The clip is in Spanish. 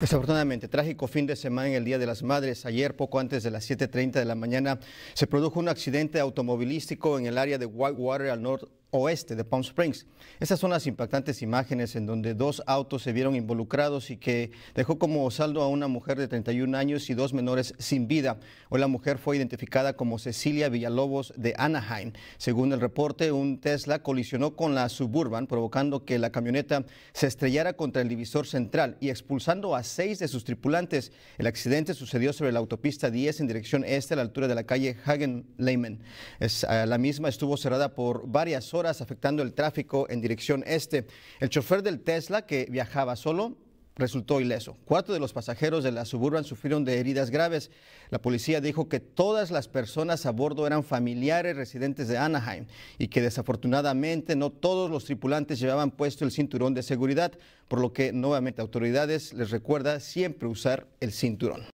Desafortunadamente, trágico fin de semana en el Día de las Madres. Ayer, poco antes de las 7.30 de la mañana, se produjo un accidente automovilístico en el área de Whitewater al, norte, oeste de Palm Springs. Estas son las impactantes imágenes en donde dos autos se vieron involucrados y que dejó como saldo a una mujer de 31 años y dos menores sin vida. Hoy la mujer fue identificada como Cecilia Villalobos de Anaheim. Según el reporte, un Tesla colisionó con la Suburban, provocando que la camioneta se estrellara contra el divisor central y expulsando a seis de sus tripulantes. El accidente sucedió sobre la autopista 10 en dirección este a la altura de la calle Hagen-Lehman. Eh, la misma estuvo cerrada por varias afectando el tráfico en dirección este. El chofer del Tesla que viajaba solo resultó ileso. Cuatro de los pasajeros de la suburban sufrieron de heridas graves. La policía dijo que todas las personas a bordo eran familiares residentes de Anaheim y que desafortunadamente no todos los tripulantes llevaban puesto el cinturón de seguridad, por lo que nuevamente autoridades les recuerda siempre usar el cinturón.